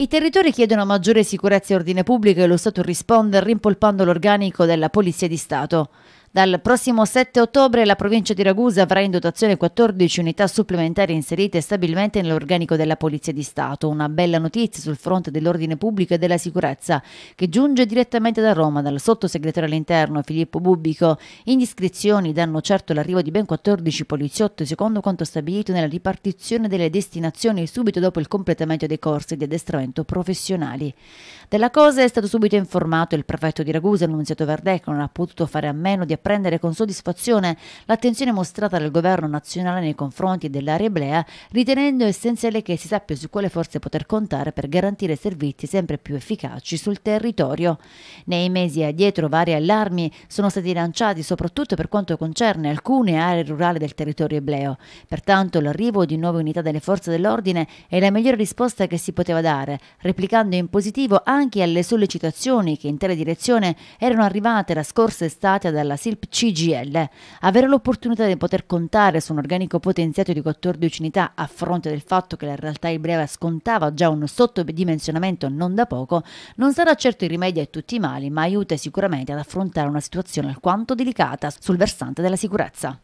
I territori chiedono maggiore sicurezza e ordine pubblico e lo Stato risponde rimpolpando l'organico della Polizia di Stato. Dal prossimo 7 ottobre la provincia di Ragusa avrà in dotazione 14 unità supplementari inserite stabilmente nell'organico della Polizia di Stato. Una bella notizia sul fronte dell'ordine pubblico e della sicurezza che giunge direttamente da Roma dal sottosegretario all'interno Filippo Bubbico. Indiscrezioni danno certo l'arrivo di ben 14 poliziotti secondo quanto stabilito nella ripartizione delle destinazioni subito dopo il completamento dei corsi di addestramento professionali. Della cosa è stato subito informato il prefetto di Ragusa, Annunziato Verdè, che non ha potuto fare a meno di prendere con soddisfazione l'attenzione mostrata dal governo nazionale nei confronti dell'area eblea, ritenendo essenziale che si sappia su quale forze poter contare per garantire servizi sempre più efficaci sul territorio. Nei mesi addietro vari allarmi sono stati lanciati soprattutto per quanto concerne alcune aree rurali del territorio ebleo. Pertanto l'arrivo di nuove unità delle forze dell'ordine è la migliore risposta che si poteva dare, replicando in positivo anche alle sollecitazioni che in tale direzione erano arrivate la scorsa estate dalla Sicilia il CGL. Avere l'opportunità di poter contare su un organico potenziato di 14 unità a fronte del fatto che la realtà ebrea scontava già un sottodimensionamento non da poco non sarà certo il rimedio a tutti i mali, ma aiuta sicuramente ad affrontare una situazione alquanto delicata sul versante della sicurezza.